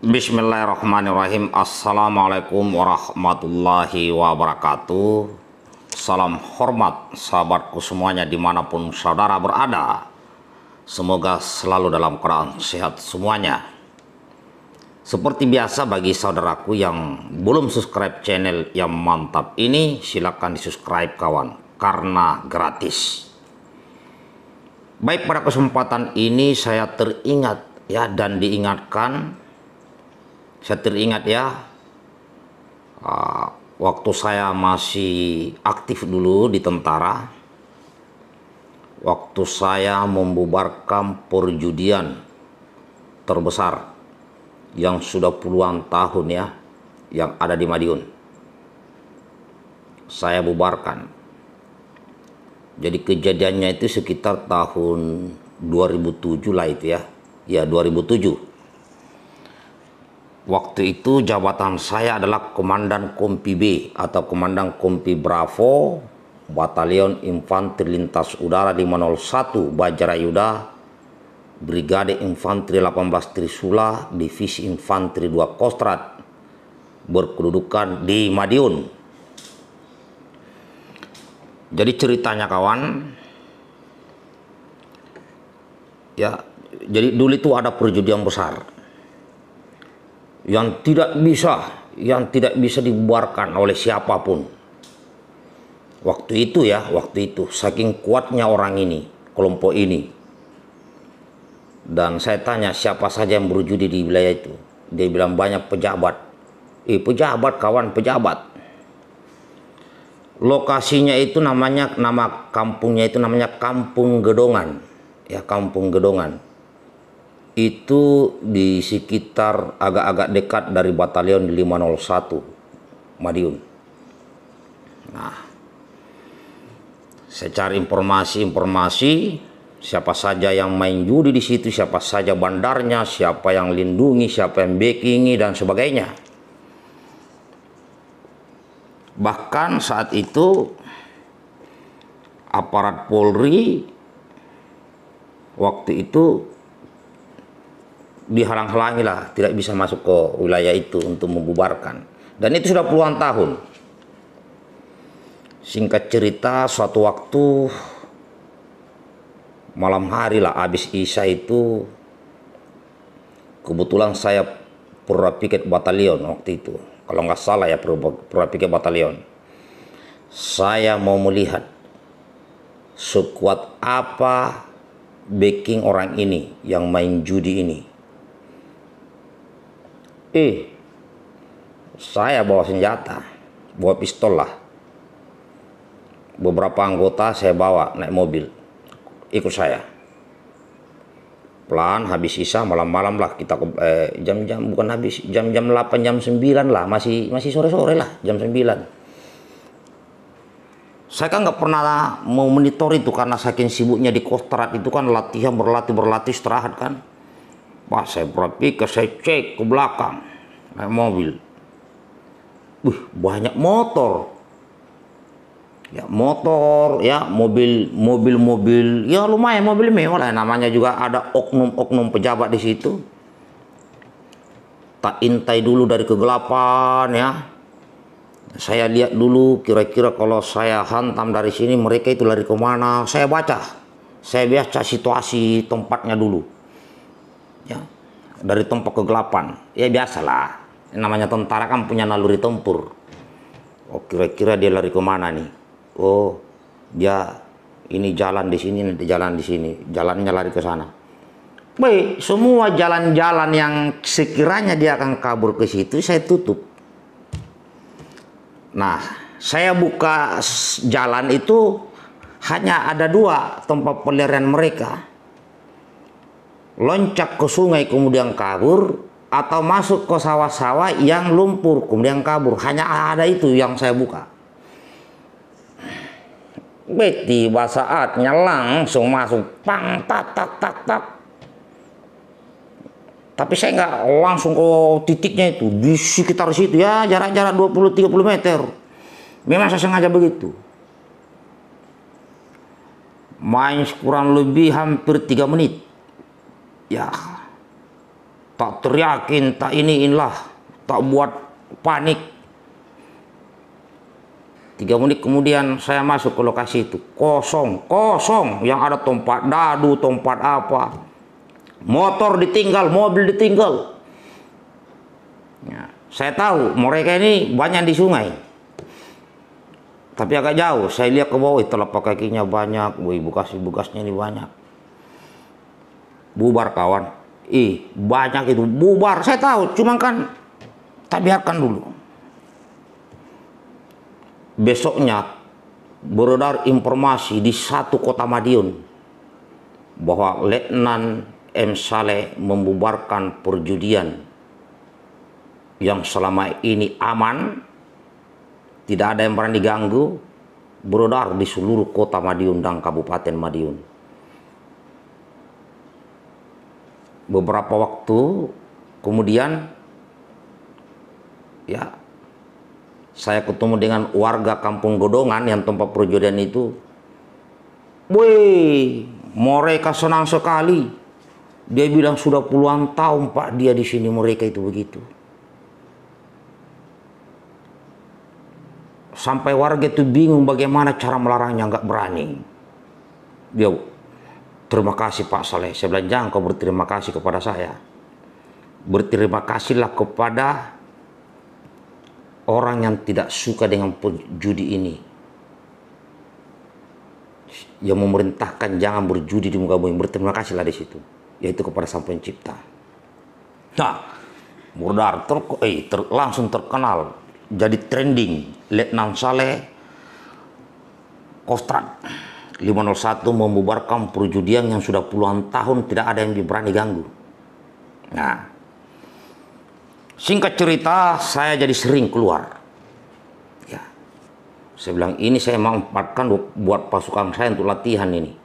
Bismillahirrahmanirrahim Assalamualaikum warahmatullahi wabarakatuh Salam hormat sahabatku semuanya dimanapun saudara berada Semoga selalu dalam keadaan sehat semuanya Seperti biasa bagi saudaraku yang belum subscribe channel yang mantap ini Silahkan di subscribe kawan karena gratis Baik pada kesempatan ini saya teringat ya dan diingatkan saya teringat ya ah, waktu saya masih aktif dulu di tentara waktu saya membubarkan perjudian terbesar yang sudah puluhan tahun ya yang ada di Madiun saya bubarkan jadi kejadiannya itu sekitar tahun 2007 lah itu ya ya 2007 Waktu itu jabatan saya adalah Komandan Kompi B atau Komandan Kompi Bravo Batalion Infanteri Lintas Udara 501 Bajarayuda Brigade Infanteri 18 Trisula Divisi Infanteri 2 Kostrad, berkedudukan di Madiun. Jadi ceritanya kawan ya jadi dulu itu ada perjudian besar yang tidak bisa yang tidak bisa dibuarkan oleh siapapun waktu itu ya waktu itu saking kuatnya orang ini kelompok ini dan saya tanya siapa saja yang berjudi di wilayah itu dia bilang banyak pejabat eh pejabat kawan pejabat lokasinya itu namanya nama kampungnya itu namanya Kampung Gedongan ya Kampung Gedongan itu di sekitar agak-agak dekat dari batalion 501 Madiun. Nah, saya cari informasi-informasi siapa saja yang main judi di situ, siapa saja bandarnya, siapa yang lindungi, siapa yang backingi dan sebagainya. Bahkan saat itu aparat Polri waktu itu dihalang-halangi lah tidak bisa masuk ke wilayah itu untuk membubarkan dan itu sudah puluhan tahun singkat cerita suatu waktu malam hari lah habis Isya itu kebetulan saya pura piket batalion waktu itu kalau nggak salah ya pura piket batalion saya mau melihat sekuat apa backing orang ini yang main judi ini eh saya bawa senjata bawa pistol lah beberapa anggota saya bawa naik mobil ikut saya pelan habis sisa malam-malam lah kita eh, jam-jam eh, bukan habis jam-jam 8 jam 9 lah masih masih sore-sore lah jam 9 saya kan nggak pernah mau monitor itu karena saking sibuknya di kostrat itu kan latihan berlatih berlatih istirahat kan pas saya berpikir saya cek ke belakang naik mobil. Wih banyak motor. Ya motor, ya mobil, mobil-mobil, ya lumayan mobil mewah lah namanya juga ada oknum-oknum pejabat di situ. Tak intai dulu dari kegelapan ya. Saya lihat dulu kira-kira kalau saya hantam dari sini mereka itu lari kemana. Saya baca, saya biasa situasi tempatnya dulu ya dari tempat kegelapan ya biasalah namanya tentara kan punya naluri tempur oh kira-kira dia lari kemana nih oh dia ini jalan di sini nanti jalan di sini jalannya lari ke sana baik semua jalan-jalan yang sekiranya dia akan kabur ke situ saya tutup nah saya buka jalan itu hanya ada dua tempat pelarian mereka loncat ke sungai kemudian kabur atau masuk ke sawah-sawah yang lumpur kemudian kabur hanya ada itu yang saya buka Beti tiba saatnya langsung masuk pang tak tak tak tak tapi saya nggak langsung ke titiknya itu di sekitar situ ya jarak-jarak 20-30 meter memang saya sengaja begitu main kurang lebih hampir 3 menit ya tak teriakin tak ini inilah tak buat panik tiga menit kemudian saya masuk ke lokasi itu kosong kosong yang ada tempat dadu tempat apa motor ditinggal mobil ditinggal ya, saya tahu mereka ini banyak di sungai tapi agak jauh saya lihat ke bawah telapak kakinya banyak wih bekas bekasnya ini banyak bubar kawan ih banyak itu bubar saya tahu cuman kan tak biarkan dulu besoknya beredar informasi di satu kota Madiun bahwa Letnan M. Saleh membubarkan perjudian yang selama ini aman, tidak ada yang berani diganggu beredar di seluruh kota Madiun dan Kabupaten Madiun. beberapa waktu kemudian ya saya ketemu dengan warga kampung Godongan yang tempat perjudian itu weh, mereka senang sekali. Dia bilang sudah puluhan tahun Pak dia di sini mereka itu begitu. Sampai warga itu bingung bagaimana cara melarangnya nggak berani. Dia Terima kasih Pak Saleh. Saya bilang jangan kau berterima kasih kepada saya. Berterima kasihlah kepada orang yang tidak suka dengan judi ini. Yang memerintahkan jangan berjudi di muka bumi. Berterima kasihlah di situ. Yaitu kepada Sang Pencipta. Nah, Murdar ter, eh, ter, langsung terkenal. Jadi trending. Letnan Saleh. Kostrad. 501 membubarkan perjudian yang sudah puluhan tahun tidak ada yang berani ganggu. Nah, singkat cerita saya jadi sering keluar. Ya, saya bilang ini saya manfaatkan buat pasukan saya untuk latihan ini.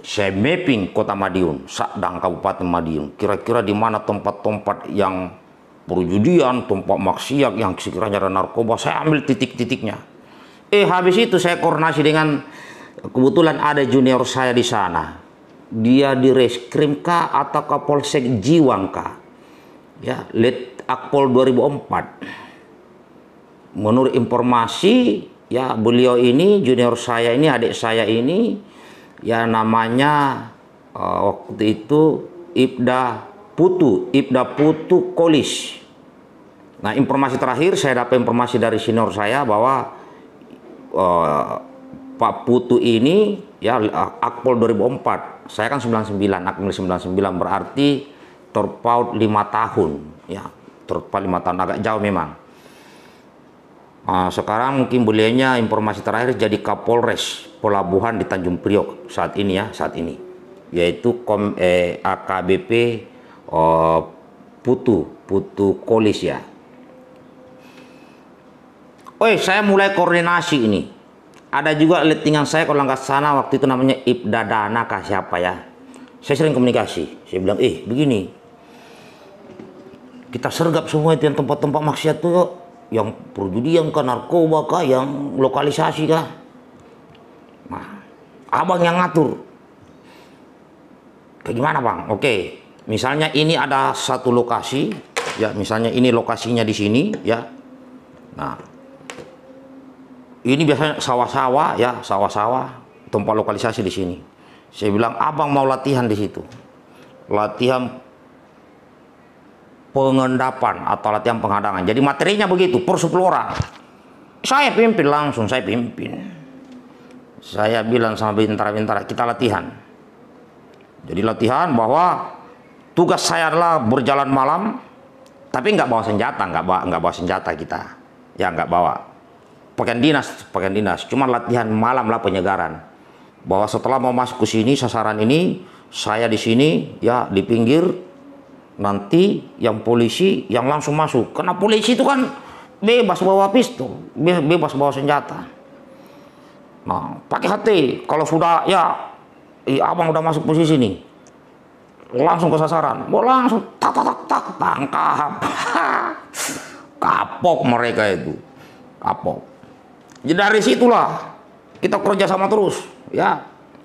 Saya mapping kota Madiun, Sadang Kabupaten Madiun. Kira-kira di mana tempat-tempat yang perjudian, tempat maksiat yang sekiranya ada narkoba, saya ambil titik-titiknya. Eh habis itu saya koordinasi dengan Kebetulan ada junior saya di sana. Dia di reskrim kah atau Kapolsek Jiwang kah? Ya, lead Akpol 2004. Menurut informasi, ya beliau ini junior saya ini adik saya ini ya namanya uh, waktu itu Ibda Putu, Ibda Putu Kolis. Nah, informasi terakhir saya dapat informasi dari senior saya bahwa uh, Pak Putu ini ya Akpol 2004 saya kan 99 Akmil 99 berarti terpaut 5 tahun ya terpaut 5 tahun agak jauh memang nah, sekarang mungkin beliaunya informasi terakhir jadi Kapolres Pelabuhan di Tanjung Priok saat ini ya saat ini yaitu Kom, eh, AKBP eh, Putu Putu Kolis ya Oi, saya mulai koordinasi ini ada juga lettingan saya kalau nggak sana waktu itu namanya Ibdadana kah siapa ya saya sering komunikasi saya bilang eh begini kita sergap semua itu yang tempat-tempat maksiat tuh yang perjudian kah narkoba kah yang lokalisasi kah nah, abang yang ngatur kayak gimana bang oke misalnya ini ada satu lokasi ya misalnya ini lokasinya di sini ya nah ini biasanya sawah-sawah ya, sawah-sawah tempat lokalisasi di sini. Saya bilang, abang mau latihan di situ. Latihan pengendapan atau latihan penghadangan. Jadi materinya begitu, per Saya pimpin langsung, saya pimpin. Saya bilang sama bintara-bintara, kita latihan. Jadi latihan bahwa tugas saya adalah berjalan malam, tapi nggak bawa senjata, nggak bawa, nggak bawa senjata kita. Ya nggak bawa pakaian dinas, pakaian dinas. Cuma latihan malam lah penyegaran. Bahwa setelah mau masuk ke sini, sasaran ini, saya di sini, ya di pinggir, nanti yang polisi yang langsung masuk. Karena polisi itu kan bebas bawa pistol, bebas bawa senjata. Nah, pakai hati. Kalau sudah, ya, ya abang udah masuk posisi nih. Langsung ke sasaran. Mau langsung, tak, tak, tak, tak, tangkap. Kapok mereka itu. Kapok. Jadi ya, dari situlah kita kerja sama terus, ya.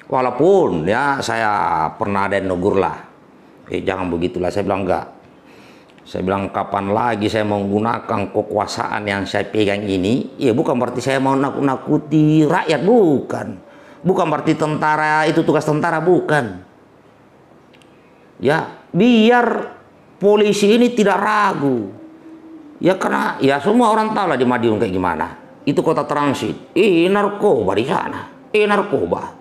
Walaupun ya saya pernah ada yang lah. Eh, jangan begitulah, saya bilang enggak. Saya bilang kapan lagi saya menggunakan kekuasaan yang saya pegang ini, ya bukan berarti saya mau nakut-nakuti rakyat, bukan. Bukan berarti tentara itu tugas tentara, bukan. Ya, biar polisi ini tidak ragu. Ya karena ya semua orang tahu lah di Madiun kayak gimana itu kota transit. Ih, narkoba di sana. eh narkoba.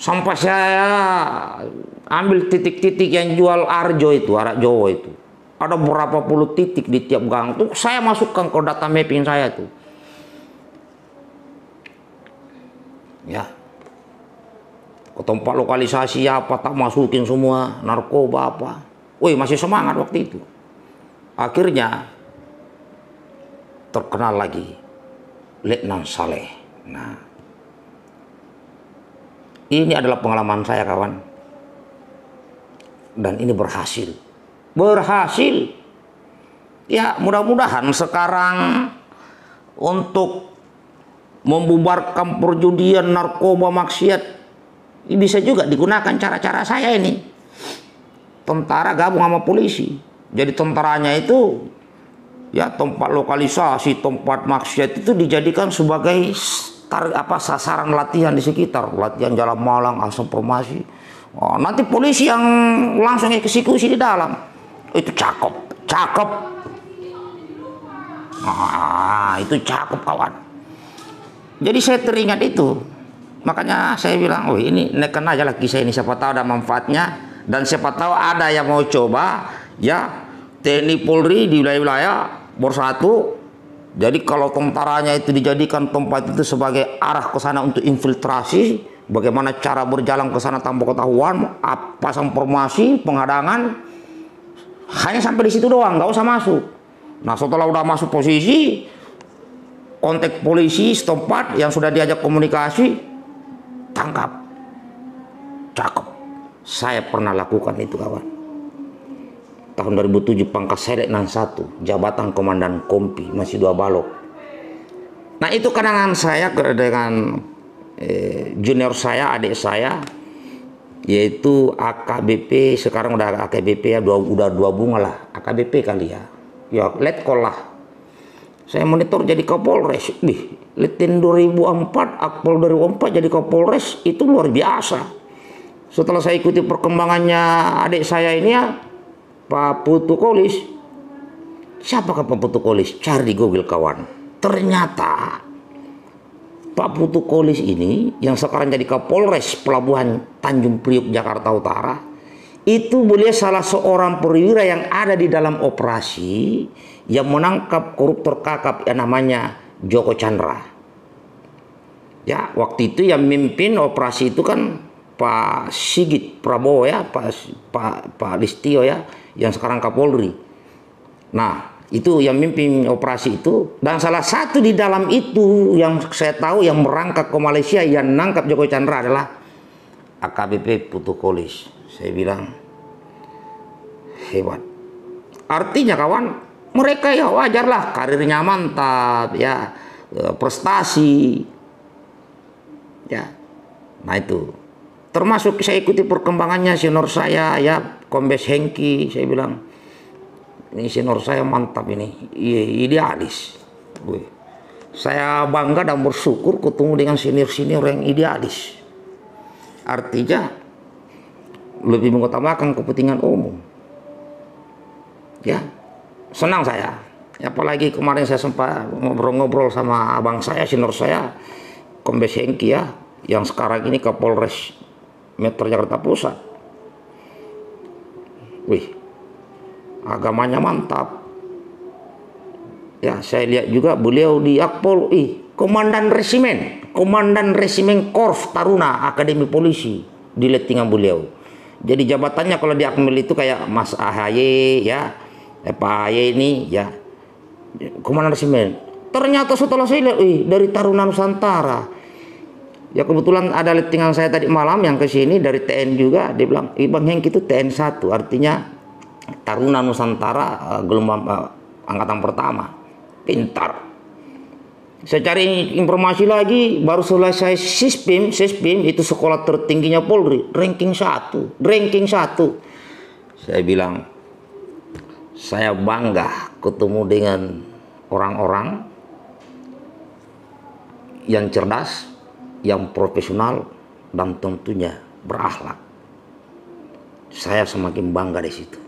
Sampai saya ambil titik-titik yang jual Arjo itu, arak Jawa itu. Ada berapa puluh titik di tiap gang. Tuh saya masukkan ke data mapping saya tuh. Ya. Ke tempat lokalisasi apa tak masukin semua narkoba apa. Woi masih semangat waktu itu. Akhirnya terkenal lagi Letnan Saleh. Nah, ini adalah pengalaman saya kawan. Dan ini berhasil. Berhasil. Ya mudah-mudahan sekarang untuk membubarkan perjudian narkoba maksiat ini bisa juga digunakan cara-cara saya ini. Tentara gabung sama polisi. Jadi tentaranya itu ya tempat lokalisasi, tempat maksiat itu dijadikan sebagai tar, apa sasaran latihan di sekitar, latihan jalan malang, asam formasi. Oh, nanti polisi yang langsung eksekusi di dalam itu cakep, cakep. Ah, itu cakep kawan. Jadi saya teringat itu. Makanya saya bilang, oh ini neken aja lagi saya ini siapa tahu ada manfaatnya dan siapa tahu ada yang mau coba ya TNI Polri di wilayah-wilayah bersatu. Jadi kalau tentaranya itu dijadikan tempat itu sebagai arah ke sana untuk infiltrasi, bagaimana cara berjalan ke sana tanpa ketahuan, pasang formasi, penghadangan, hanya sampai di situ doang, nggak usah masuk. Nah setelah udah masuk posisi, kontak polisi setempat yang sudah diajak komunikasi, tangkap. Cakep. Saya pernah lakukan itu kawan tahun 2007 pangkas selek nan satu jabatan komandan kompi masih dua balok nah itu kenangan saya dengan eh, junior saya adik saya yaitu AKBP sekarang udah AKBP ya dua, udah dua bunga lah AKBP kali ya ya letkol lah saya monitor jadi Kapolres Wih, Letin 2004 Akpol 2004 jadi Kapolres itu luar biasa setelah saya ikuti perkembangannya adik saya ini ya Paputu Kolis. Siapakah Paputu Kolis? Cari di Google kawan. Ternyata Pak Putu Kolis ini yang sekarang jadi Kapolres Pelabuhan Tanjung Priuk Jakarta Utara itu boleh salah seorang perwira yang ada di dalam operasi yang menangkap koruptor kakap yang namanya Joko Chandra. Ya, waktu itu yang mimpin operasi itu kan Pak Sigit Prabowo ya, Pak Pak, Pak Listio ya, yang sekarang Kapolri. Nah, itu yang mimpin operasi itu dan salah satu di dalam itu yang saya tahu yang merangkap ke Malaysia yang nangkap Joko Chandra adalah AKBP Putu Kolis. Saya bilang hebat. Artinya kawan, mereka ya wajarlah karirnya mantap ya eh, prestasi ya. Nah itu termasuk saya ikuti perkembangannya senior saya ya kombes Hengki saya bilang ini senior saya mantap ini iya, idealis saya bangga dan bersyukur ketemu dengan senior-senior yang idealis artinya lebih mengutamakan kepentingan umum ya senang saya apalagi kemarin saya sempat ngobrol-ngobrol sama abang saya senior saya kombes Hengki ya yang sekarang ini Kapolres meter Jakarta Pusat. Wih, agamanya mantap. Ya, saya lihat juga beliau di Akpol, ih, komandan resimen, komandan resimen Korf Taruna Akademi Polisi di letingan beliau. Jadi jabatannya kalau di Akmil itu kayak Mas Ahaye ya, eh, Pak Ahaye ini ya, komandan resimen. Ternyata setelah saya lihat, ih, dari Taruna Nusantara, Ya kebetulan ada lettingan saya tadi malam yang ke sini dari TN juga dia bilang bang Heng itu TN 1 artinya Taruna Nusantara eh, gelombang uh, angkatan pertama. Pintar. Saya cari informasi lagi baru selesai SISPIM, SISPIM itu sekolah tertingginya Polri, ranking 1, ranking 1. Saya bilang saya bangga ketemu dengan orang-orang yang cerdas, yang profesional dan tentunya berakhlak. Saya semakin bangga di situ.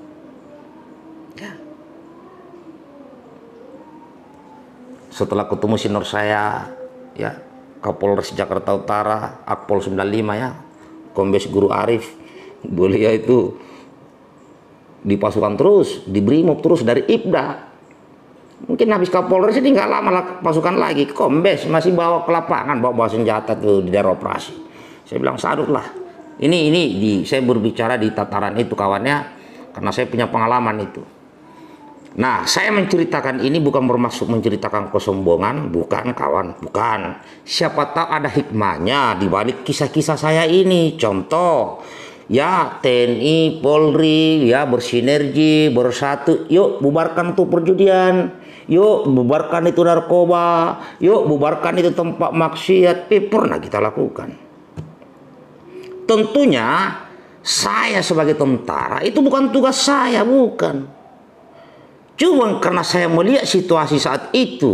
Ya. Setelah ketemu senior saya, ya Kapolres Jakarta Utara, Akpol 95 ya, Kombes Guru Arif, beliau itu dipasukan terus, di Brimob terus dari Ibda Mungkin habis Kapolres ini nggak lama lah, pasukan lagi. Kombes masih bawa ke lapangan, bawa, bawa senjata tuh di daerah operasi. Saya bilang sadut lah. Ini ini di saya berbicara di tataran itu kawannya karena saya punya pengalaman itu. Nah, saya menceritakan ini bukan bermaksud menceritakan kesombongan, bukan kawan, bukan. Siapa tahu ada hikmahnya di balik kisah-kisah saya ini. Contoh, ya TNI, Polri, ya bersinergi, bersatu. Yuk bubarkan tuh perjudian yuk bubarkan itu narkoba, yuk bubarkan itu tempat maksiat, eh, pernah kita lakukan. Tentunya saya sebagai tentara itu bukan tugas saya, bukan. Cuma karena saya melihat situasi saat itu,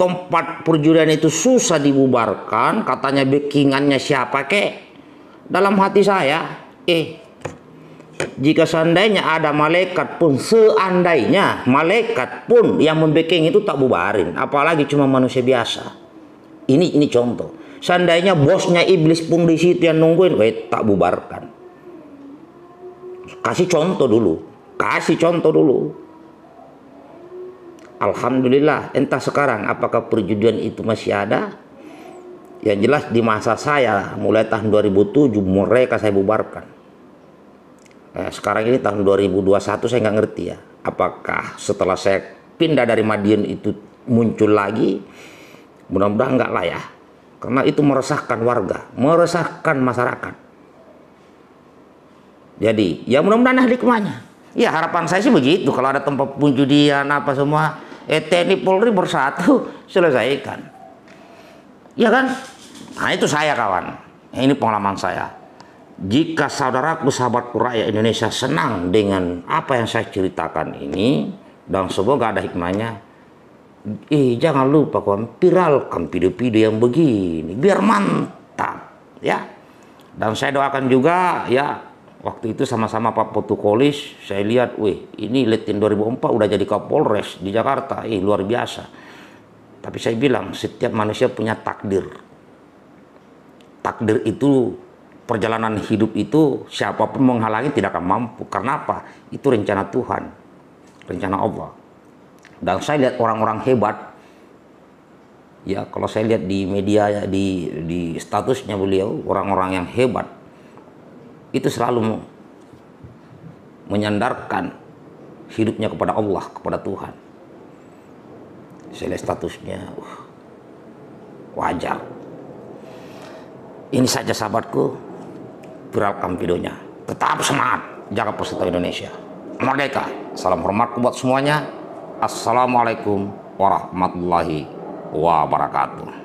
tempat perjudian itu susah dibubarkan, katanya backingannya siapa kek. Dalam hati saya, eh jika seandainya ada malaikat pun seandainya malaikat pun yang membekeng itu tak bubarin apalagi cuma manusia biasa ini ini contoh seandainya bosnya iblis pun di situ yang nungguin wait, tak bubarkan kasih contoh dulu kasih contoh dulu Alhamdulillah entah sekarang apakah perjudian itu masih ada yang jelas di masa saya mulai tahun 2007 mereka saya bubarkan eh, sekarang ini tahun 2021 saya nggak ngerti ya apakah setelah saya pindah dari Madiun itu muncul lagi mudah-mudahan nggak lah ya karena itu meresahkan warga meresahkan masyarakat jadi ya mudah-mudahan ada hikmahnya ya harapan saya sih begitu kalau ada tempat penjudian apa semua eh TNI Polri bersatu selesaikan ya kan nah itu saya kawan ini pengalaman saya jika saudaraku sahabatku rakyat Indonesia senang dengan apa yang saya ceritakan ini dan semoga ada hikmahnya eh jangan lupa kawan viralkan video-video yang begini biar mantap ya dan saya doakan juga ya waktu itu sama-sama Pak Potukolis saya lihat weh ini Letin 2004 udah jadi Kapolres di Jakarta eh luar biasa tapi saya bilang setiap manusia punya takdir takdir itu perjalanan hidup itu siapapun menghalangi tidak akan mampu. Karena apa? Itu rencana Tuhan, rencana Allah. Dan saya lihat orang-orang hebat, ya kalau saya lihat di media di di statusnya beliau orang-orang yang hebat itu selalu menyandarkan hidupnya kepada Allah, kepada Tuhan. Saya lihat statusnya, wajar. Ini saja sahabatku, viralkan videonya. Tetap semangat, jaga persatuan Indonesia. Merdeka. Salam hormat buat semuanya. Assalamualaikum warahmatullahi wabarakatuh.